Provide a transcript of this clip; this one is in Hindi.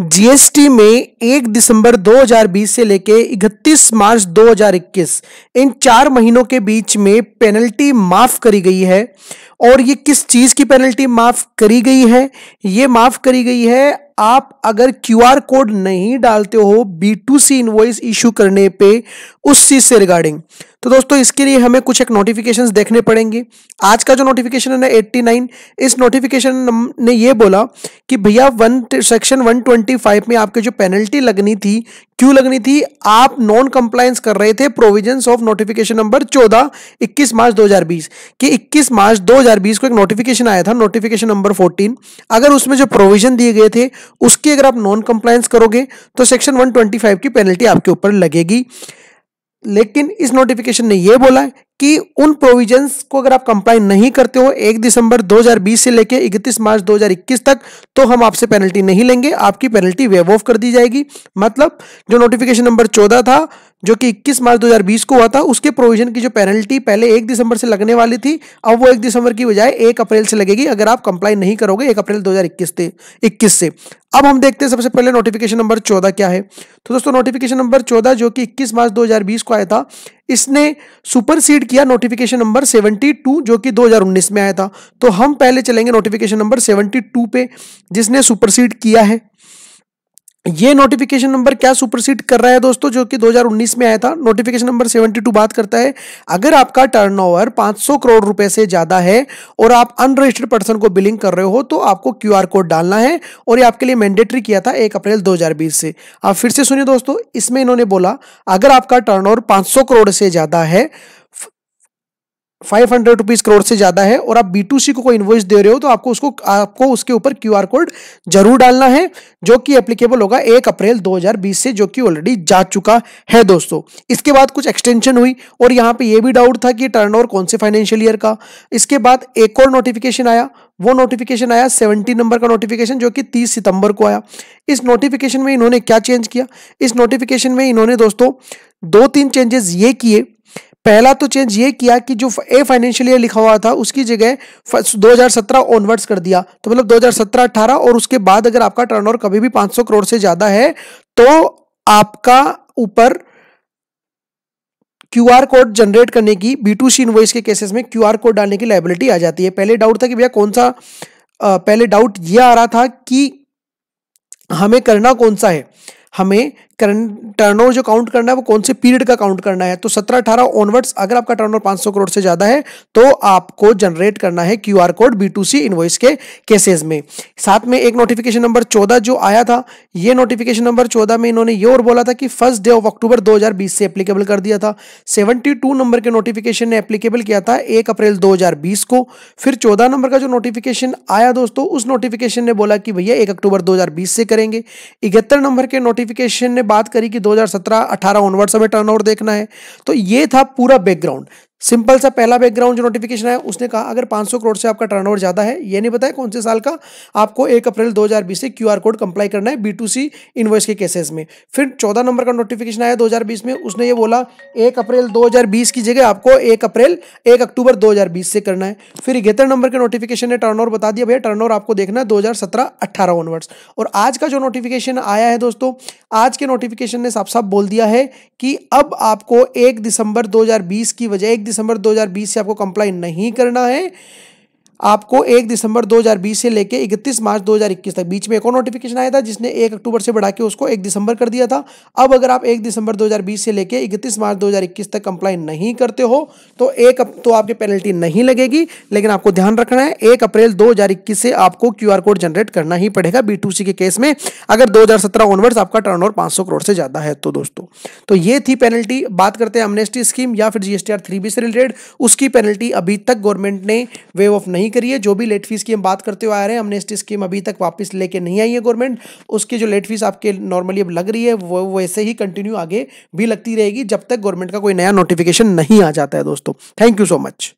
जीएसटी में 1 दिसंबर 2020 से लेकर 31 मार्च 2021 इन चार महीनों के बीच में पेनल्टी माफ करी गई है और ये किस चीज की पेनल्टी माफ करी गई है ये माफ करी गई है आप अगर क्यू आर कोड नहीं डालते हो B to C invoice issue करने पे उस चीज से रिगार्डिंग तो दोस्तों इसके लिए हमें कुछ एक नोटिफिकेशंस देखने पड़ेंगे आज का जो नोटिफिकेशन है नाइन इस नोटिफिकेशन ने ये बोला कि भैया वन सेक्शन फाइव में आपके जो पेनल्टी लगनी थी क्यों लगनी थी आप नॉन कंप्लायंस कर रहे थे प्रोविजंस ऑफ नोटिफिकेशन नंबर चौदह इक्कीस मार्च बीस कि इक्कीस मार्च बीस को एक नोटिफिकेशन आया था नोटिफिकेशन नंबर फोर्टीन अगर उसमें जो प्रोविजन दिए गए थे उसकी अगर आप नॉन कंप्लायंस करोगे तो सेक्शन फाइव की पेनल्टी आपके ऊपर लगेगी लेकिन इस नोटिफिकेशन ने यह बोला कि उन प्रोविजंस को अगर आप कंप्लाई नहीं करते हो 1 दिसंबर 2020 से लेकर 31 मार्च 2021 तक तो हम आपसे पेनल्टी नहीं लेंगे आपकी पेनल्टी वेव ऑफ कर दी जाएगी मतलब जो नोटिफिकेशन नंबर 14 था जो कि 21 मार्च 2020 को हुआ था उसके प्रोविजन की जो पेनल्टी पहले एक दिसंबर से लगने वाली थी अब वो एक दिसंबर की बजाय एक अप्रैल से लगेगी अगर आप कंप्लाई नहीं करोगे एक अप्रैल 2021 से 21 से अब हम देखते हैं सबसे पहले नोटिफिकेशन नंबर 14 क्या है तो दोस्तों नोटिफिकेशन नंबर 14 जो कि 21 मार्च 2020 को आया था इसने सुपरसीड किया नोटिफिकेशन नंबर 72 जो कि 2019 में आया था तो हम पहले चलेंगे नोटिफिकेशन नंबर 72 पे जिसने सुपरसीड किया है ये नोटिफिकेशन नंबर क्या सुपरसीड कर रहा है दोस्तों जो कि 2019 में आया था नोटिफिकेशन नंबर 72 बात करता है अगर आपका टर्नओवर 500 करोड़ रुपए से ज्यादा है और आप अनरजिस्टर्ड पर्सन को बिलिंग कर रहे हो तो आपको क्यूआर कोड डालना है और ये आपके लिए मैंडेटरी किया था 1 अप्रैल 2020 से आप फिर से सुनिए दोस्तों इसमें इन्होंने बोला अगर आपका टर्न ओवर करोड़ से ज्यादा है फाइव हंड्रेड रुपीज करोड़ से ज्यादा है और आप बी टू सी को कोई इन्वॉइस दे रहे हो तो आपको उसको आपको उसके ऊपर क्यू आर कोड जरूर डालना है जो कि एप्लीकेबल होगा एक अप्रैल 2020 से जो कि ऑलरेडी जा चुका है दोस्तों इसके बाद कुछ एक्सटेंशन हुई और यहाँ पे ये भी डाउट था कि ओवर कौन से फाइनेंशियल ईयर का इसके बाद एक और नोटिफिकेशन आया वो नोटिफिकेशन आया 70 नंबर का नोटिफिकेशन जो कि 30 सितंबर को आया इस नोटिफिकेशन में इन्होंने क्या चेंज किया इस नोटिफिकेशन में इन्होंने दोस्तों दो तीन चेंजेस ये किए पहला तो चेंज ये किया कि जो ए फाइनेंशियल ईयर लिखा हुआ था उसकी जगह 2017 ऑनवर्ड्स कर दिया तो मतलब 2017-18 और उसके बाद अगर आपका टर्नओवर कभी भी 500 करोड़ से ज्यादा है तो आपका ऊपर क्यू आर कोड जनरेट करने की बी टू सी इनवॉइस के केसेस में क्यू आर कोड डालने की लाइबिलिटी आ जाती है पहले डाउट था कि भैया कौन सा आ, पहले डाउट ये आ रहा था कि हमें करना कौन सा है हमें टर्नओवर जो काउंट करना है वो कौन से पीरियड का काउंट करना है तो सत्रह अठारह ऑनवर्ड्स अगर आपका टर्नओवर 500 करोड़ से ज्यादा है तो आपको जनरेट करना है Q R code B to के केसेस में साथ में एक नोटिफिकेशन नंबर चौदह जो आया था ये नोटिफिकेशन नंबर चौदह में इन्होंने ये और बोला था कि फर्स्ट डे ऑफ अक्टूबर दो से एप्लीकेबल कर दिया था सेवेंटी नंबर के नोटिफिकेशन ने एप्लीकेबल किया था एक अप्रैल दो को फिर चौदह नंबर का जो नोटिफिकेशन आया दोस्तों उस नोटिफिकेशन ने बोला कि भैया एक अक्टूबर दो से करेंगे इकहत्तर नंबर के नोटिफिकेशन ने बात करी कि 2017-18 ऑनवर्ड्स हमें टर्नओवर देखना है तो ये था पूरा बैकग्राउंड सिंपल सा पहला बैकग्राउंड जो नोटिफिकेशन है उसने कहा अगर 500 करोड़ से आपका टर्नओवर ज़्यादा है ये नहीं बताया कौन से साल का आपको 1 अप्रैल 2020 से क्यूआर कोड कंप्लाई करना है बी टू सी इन्वॉइस के केसेस में फिर 14 नंबर का नोटिफिकेशन आया 2020 में उसने ये बोला 1 अप्रैल 2020 की जगह आपको 1 अप्रैल 1 अक्टूबर 2020 से करना है फिर इकहत्तर नंबर के नोटिफिकेशन ने टर्न बता दिया भैया टर्न आपको देखना है दो हज़ार ऑनवर्ड्स और आज का जो नोटिफिकेशन आया है दोस्तों आज के नोटिफिकेशन ने साफ साफ बोल दिया है कि अब आपको एक दिसंबर दो की वजह एक दिसंबर 2020 से आपको कंप्लाई नहीं करना है आपको 1 दिसंबर 2020 से लेकर 31 मार्च 2021 तक बीच में एक और नोटिफिकेशन आया था जिसने 1 अक्टूबर से बढ़ा के उसको 1 दिसंबर कर दिया था अब अगर आप 1 दिसंबर 2020 से लेकर 31 मार्च 2021 तक कंप्लाई नहीं करते हो तो एक तो आपकी पेनल्टी नहीं लगेगी लेकिन आपको ध्यान रखना है एक अप्रैल दो से आपको क्यू कोड जनरेट करना ही पड़ेगा बी के केस में अगर दो हजार ऑनवर्ड्स आपका टर्न ओवर करोड़ से ज़्यादा है तो दोस्तों तो ये थी पेनल्टी बात करते हैं अमनेस्टी स्कीम या फिर जीएसटीआर थ्री से रिलेटेड उसकी पेनल्टी अभी तक गवर्नमेंट ने वे ऑफ नहीं नहीं करिए जो भी लेट फीस की हम बात करते हुए आ रहे हैं एमनेस्टी स्कीम अभी तक वापस लेके नहीं आई है गवर्नमेंट उसकी जो लेट फीस आपके नॉर्मली अब लग रही है वो वैसे ही कंटिन्यू आगे भी लगती रहेगी जब तक गवर्नमेंट का कोई नया नोटिफिकेशन नहीं आ जाता है दोस्तों थैंक यू सो मच